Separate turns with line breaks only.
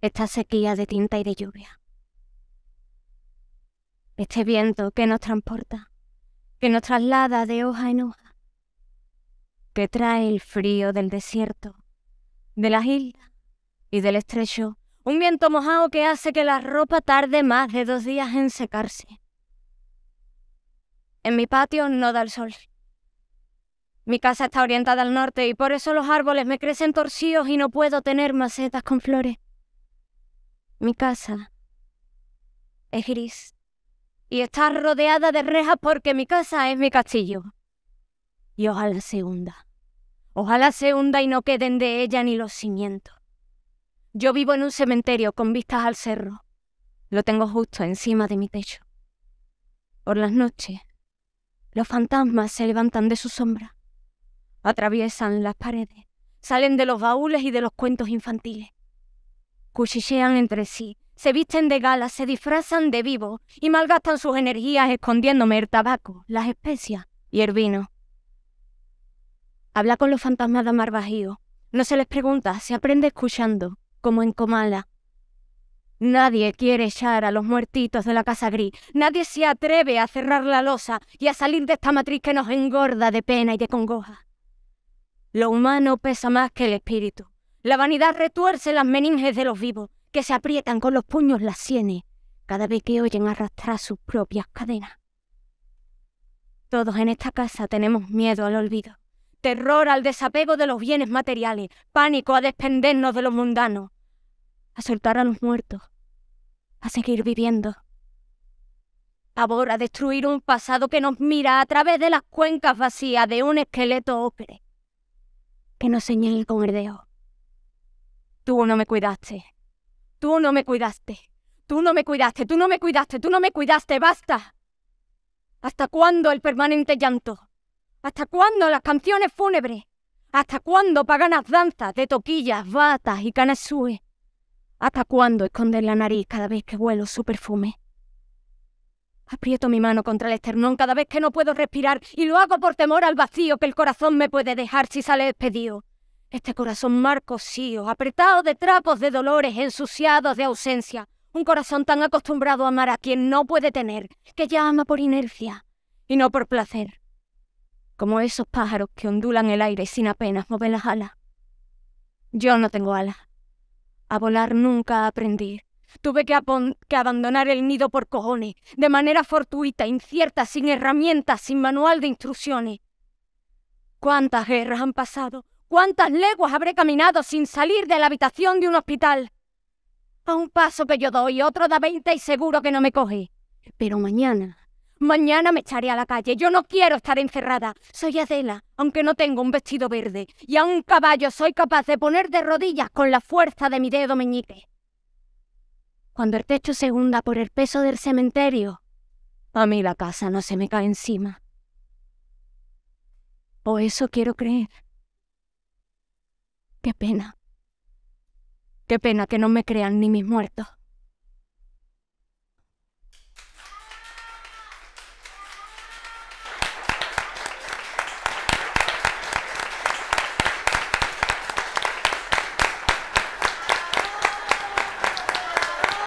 esta sequía de tinta y de lluvia. Este viento que nos transporta, que nos traslada de hoja en hoja, que trae el frío del desierto, de las islas y del estrecho, un viento mojado que hace que la ropa tarde más de dos días en secarse. En mi patio no da el sol. Mi casa está orientada al norte y por eso los árboles me crecen torcidos y no puedo tener macetas con flores. Mi casa es gris y está rodeada de rejas porque mi casa es mi castillo. Y ojalá se hunda. Ojalá se hunda y no queden de ella ni los cimientos. Yo vivo en un cementerio con vistas al cerro. Lo tengo justo encima de mi techo. Por las noches, los fantasmas se levantan de su sombra, atraviesan las paredes, salen de los baúles y de los cuentos infantiles cuchichean entre sí, se visten de gala, se disfrazan de vivo y malgastan sus energías escondiéndome el tabaco, las especias y el vino. Habla con los fantasmas de mar No se les pregunta, se aprende escuchando, como en Comala. Nadie quiere echar a los muertitos de la casa gris. Nadie se atreve a cerrar la losa y a salir de esta matriz que nos engorda de pena y de congoja. Lo humano pesa más que el espíritu. La vanidad retuerce las meninges de los vivos, que se aprietan con los puños las sienes, cada vez que oyen arrastrar sus propias cadenas. Todos en esta casa tenemos miedo al olvido, terror al desapego de los bienes materiales, pánico a desprendernos de los mundanos, a soltar a los muertos, a seguir viviendo. Pavor a destruir un pasado que nos mira a través de las cuencas vacías de un esqueleto ocre, que nos señala con el Tú no me cuidaste. Tú no me cuidaste. Tú no me cuidaste. Tú no me cuidaste. Tú no me cuidaste. Basta. ¿Hasta cuándo el permanente llanto? ¿Hasta cuándo las canciones fúnebres? ¿Hasta cuándo paganas danzas de toquillas, batas y canasúes? ¿Hasta cuándo esconder la nariz cada vez que huelo su perfume? Aprieto mi mano contra el esternón cada vez que no puedo respirar y lo hago por temor al vacío que el corazón me puede dejar si sale despedido. Este corazón marcosío, apretado de trapos de dolores, ensuciados de ausencia. Un corazón tan acostumbrado a amar a quien no puede tener, que ya ama por inercia y no por placer. Como esos pájaros que ondulan el aire sin apenas mover las alas. Yo no tengo alas. A volar nunca aprendí. Tuve que, que, abandonar el nido por cojones, de manera fortuita, incierta, sin herramientas, sin manual de instrucciones. ¿Cuántas guerras han pasado? ¿Cuántas leguas habré caminado sin salir de la habitación de un hospital? A un paso que yo doy, otro da veinte y seguro que no me coge. Pero mañana, mañana me echaré a la calle. Yo no quiero estar encerrada. Soy Adela, aunque no tengo un vestido verde. Y a un caballo soy capaz de poner de rodillas con la fuerza de mi dedo meñique. Cuando el techo se hunda por el peso del cementerio, a mí la casa no se me cae encima. Por eso quiero creer. Qué pena. Qué pena que no me crean ni mis muertos.